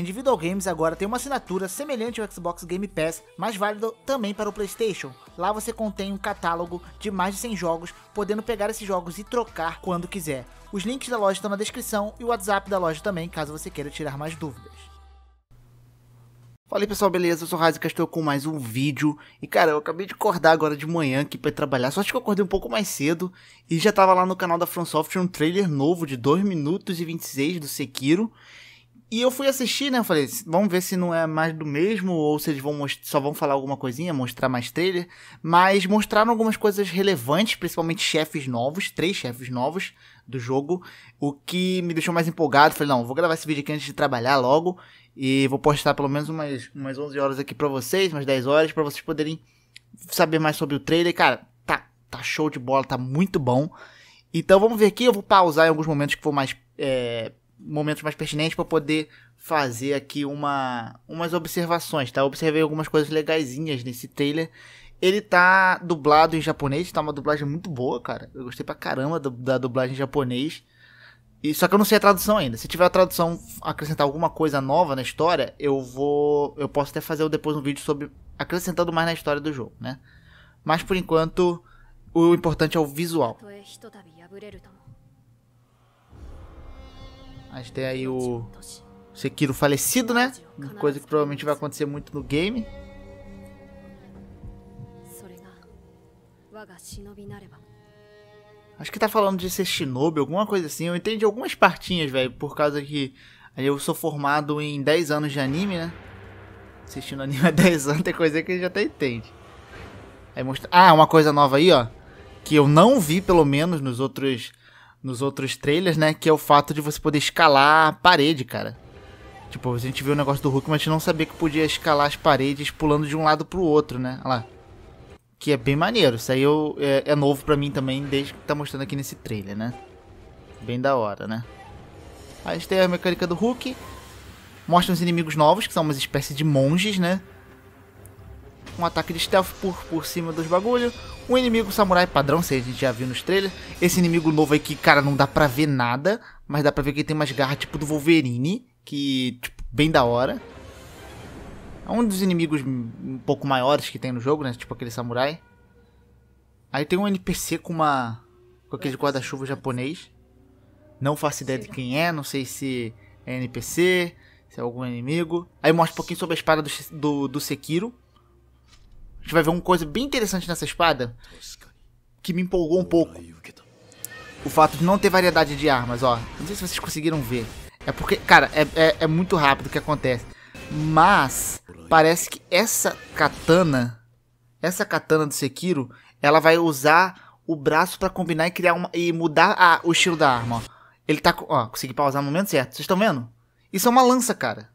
Individual Games agora tem uma assinatura semelhante ao Xbox Game Pass, mas válida também para o PlayStation. Lá você contém um catálogo de mais de 100 jogos, podendo pegar esses jogos e trocar quando quiser. Os links da loja estão na descrição e o WhatsApp da loja também, caso você queira tirar mais dúvidas. Fala aí pessoal, beleza? Eu sou o Razi Castor com mais um vídeo. E cara, eu acabei de acordar agora de manhã aqui para trabalhar. Só acho que eu acordei um pouco mais cedo e já tava lá no canal da From um trailer novo de 2 minutos e 26 do Sekiro. E eu fui assistir, né? Eu falei, vamos ver se não é mais do mesmo, ou se eles vão só vão falar alguma coisinha, mostrar mais trailer. Mas mostraram algumas coisas relevantes, principalmente chefes novos, três chefes novos do jogo. O que me deixou mais empolgado. Falei, não, vou gravar esse vídeo aqui antes de trabalhar logo. E vou postar pelo menos umas, umas 11 horas aqui pra vocês, umas 10 horas, para vocês poderem saber mais sobre o trailer. Cara, tá, tá show de bola, tá muito bom. Então vamos ver aqui, eu vou pausar em alguns momentos que for mais é, momentos mais pertinentes para poder fazer aqui uma umas observações, tá? Eu observei algumas coisas legazinhas nesse trailer. Ele tá dublado em japonês, tá uma dublagem muito boa, cara. Eu gostei pra caramba do, da dublagem em japonês. E, só que eu não sei a tradução ainda. Se tiver a tradução, acrescentar alguma coisa nova na história, eu vou. Eu posso até fazer depois um vídeo sobre. acrescentando mais na história do jogo, né? Mas por enquanto, o importante é o visual. A gente tem aí o Sekiro falecido, né? Uma uhum. coisa que provavelmente vai acontecer muito no game. Acho que tá falando de ser shinobi, alguma coisa assim. Eu entendi algumas partinhas, velho, por causa que eu sou formado em 10 anos de anime, né? Assistindo anime há 10 anos tem coisa que a gente até entende. Aí mostra... Ah, uma coisa nova aí, ó. Que eu não vi, pelo menos, nos outros nos outros trailers, né? Que é o fato de você poder escalar a parede, cara. Tipo, a gente viu o negócio do Hulk, mas a gente não sabia que podia escalar as paredes pulando de um lado pro outro, né? Olha lá. Que é bem maneiro. Isso aí eu, é, é novo pra mim também, desde que tá mostrando aqui nesse trailer, né? Bem da hora, né? Aí a gente tem a mecânica do Hulk. Mostra os inimigos novos, que são umas espécies de monges, né? com um ataque de stealth por, por cima dos bagulho. Um inimigo samurai padrão, se a gente já viu nos trailers. Esse inimigo novo aqui, cara, não dá pra ver nada, mas dá pra ver que ele tem umas garras tipo do Wolverine, que, tipo, bem da hora. É um dos inimigos um pouco maiores que tem no jogo, né? Tipo aquele samurai. Aí tem um NPC com uma. com aquele guarda-chuva japonês. Não faço ideia de quem é, não sei se é NPC, se é algum inimigo. Aí mostra um pouquinho sobre a espada do, do, do Sekiro, gente vai ver uma coisa bem interessante nessa espada que me empolgou um pouco. O fato de não ter variedade de armas, ó. Não sei se vocês conseguiram ver. É porque, cara, é, é, é muito rápido o que acontece. Mas, parece que essa katana, essa katana do Sekiro, ela vai usar o braço para combinar e criar uma, e mudar a, o estilo da arma, ó. Ele tá, ó, consegui pausar no momento certo. Vocês estão vendo? Isso é uma lança, cara.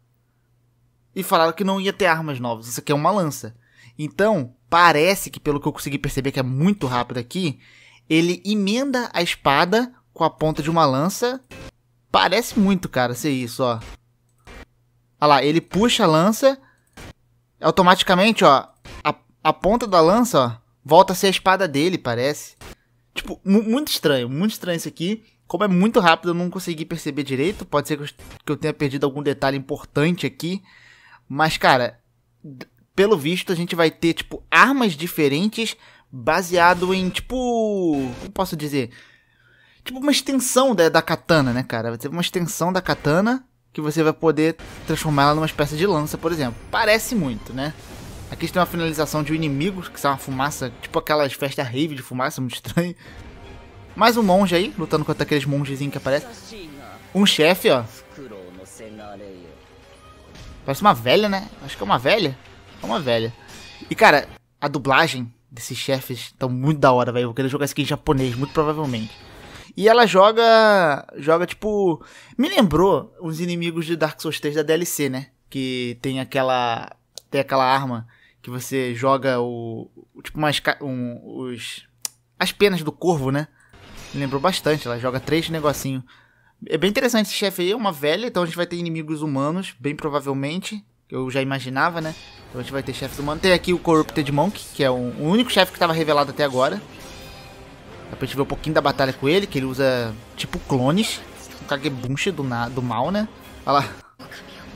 E falaram que não ia ter armas novas. Isso aqui é uma lança. Então, parece que, pelo que eu consegui perceber, que é muito rápido aqui, ele emenda a espada com a ponta de uma lança. Parece muito, cara, ser isso, ó. Olha lá, ele puxa a lança. Automaticamente, ó, a, a ponta da lança, ó, volta a ser a espada dele, parece. Tipo, muito estranho, muito estranho isso aqui. Como é muito rápido, eu não consegui perceber direito. Pode ser que eu, que eu tenha perdido algum detalhe importante aqui. Mas, cara, pelo visto, a gente vai ter, tipo, armas diferentes baseado em, tipo. Como posso dizer? Tipo, uma extensão da, da katana, né, cara? Vai ter uma extensão da katana que você vai poder transformá-la numa espécie de lança, por exemplo. Parece muito, né? Aqui tem uma finalização de um inimigo, que sai uma fumaça, tipo aquelas festas rave de fumaça, muito estranho. Mais um monge aí, lutando contra aqueles mongezinhos que aparecem. Um chefe, ó. Parece uma velha, né? Acho que é uma velha. É uma velha. E, cara, a dublagem desses chefes tá muito da hora, velho. Eu vou querer jogar isso aqui em japonês, muito provavelmente. E ela joga. Joga tipo. Me lembrou os inimigos de Dark Souls 3 da DLC, né? Que tem aquela. Tem aquela arma que você joga o. Tipo, umas. Um, os, as penas do corvo, né? Me lembrou bastante. Ela joga três negocinho. É bem interessante esse chefe aí, é uma velha, então a gente vai ter inimigos humanos, bem provavelmente. Eu já imaginava, né? Então a gente vai ter chefes humanos. Tem aqui o Corrupted Monk, que é um, o único chefe que estava revelado até agora. Dá pra gente ver um pouquinho da batalha com ele, que ele usa tipo clones. Um Kagebunche do, na, do mal, né? Olha lá.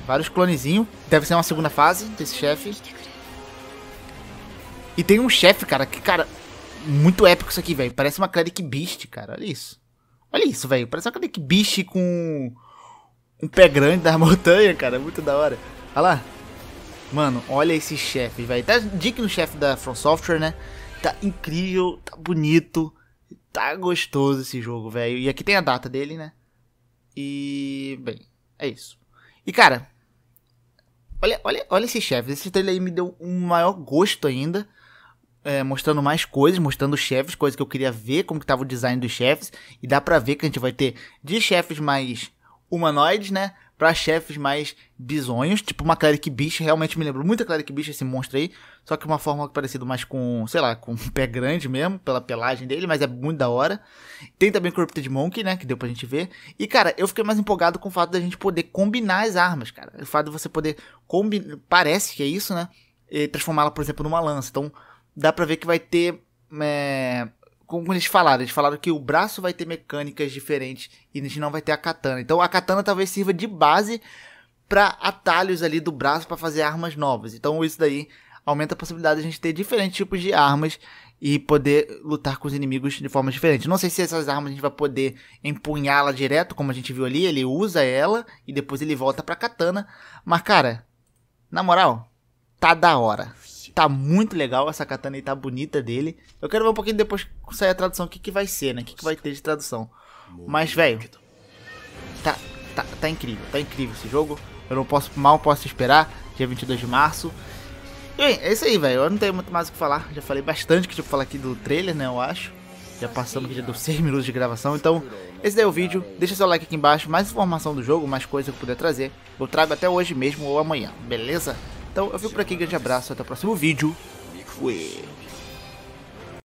Vários clonezinhos. Deve ser uma segunda fase desse chefe. E tem um chefe, cara, que, cara, muito épico isso aqui, velho. Parece uma Cleric Beast, cara. Olha isso. Olha isso, velho. Parece uma Cleric Beast com um pé grande da montanha, cara. Muito da hora. Olha lá. Mano, olha esses chefes, velho. Tá digno chefe da From Software, né? Tá incrível, tá bonito, tá gostoso esse jogo, velho. E aqui tem a data dele, né? E, bem, é isso. E, cara, olha, olha, olha esses chefes. Esse trailer aí me deu um maior gosto ainda. É, mostrando mais coisas, mostrando chefes, coisas que eu queria ver, como que tava o design dos chefes. E dá pra ver que a gente vai ter de chefes mais humanoides, né? para chefes mais bizonhos, tipo uma Cleric Beast, realmente me lembro muito a Cleric Beast, esse monstro aí, só que uma forma parecida mais com, sei lá, com um pé grande mesmo, pela pelagem dele, mas é muito da hora. Tem também Corrupted Monkey, né, que deu pra gente ver. E, cara, eu fiquei mais empolgado com o fato da gente poder combinar as armas, cara. O fato de você poder combinar, parece que é isso, né, e transformá-la, por exemplo, numa lança. Então, dá pra ver que vai ter... É como eles falaram, eles falaram que o braço vai ter mecânicas diferentes e a gente não vai ter a katana. Então a katana talvez sirva de base para atalhos ali do braço para fazer armas novas. Então isso daí aumenta a possibilidade de a gente ter diferentes tipos de armas e poder lutar com os inimigos de forma diferente Não sei se essas armas a gente vai poder empunhá-la direto, como a gente viu ali, ele usa ela e depois ele volta a katana, mas cara, na moral, tá da hora tá muito legal, essa katana aí tá bonita dele. Eu quero ver um pouquinho depois que sair a tradução, o que, que vai ser, né? O que, que vai ter de tradução. Mas, velho, tá, tá, tá incrível, tá incrível esse jogo. Eu não posso, mal posso esperar, dia 22 de março. E, bem, é isso aí, velho. Eu não tenho muito mais o que falar. Já falei bastante que tinha que falar aqui do trailer, né? Eu acho. Já passamos aqui, já deu 6 minutos de gravação. Então, esse daí é o vídeo. Deixa seu like aqui embaixo. Mais informação do jogo, mais coisa que eu puder trazer. Eu trago até hoje mesmo ou amanhã, beleza? Então eu fico por aqui, grande abraço, até o próximo vídeo. Fui.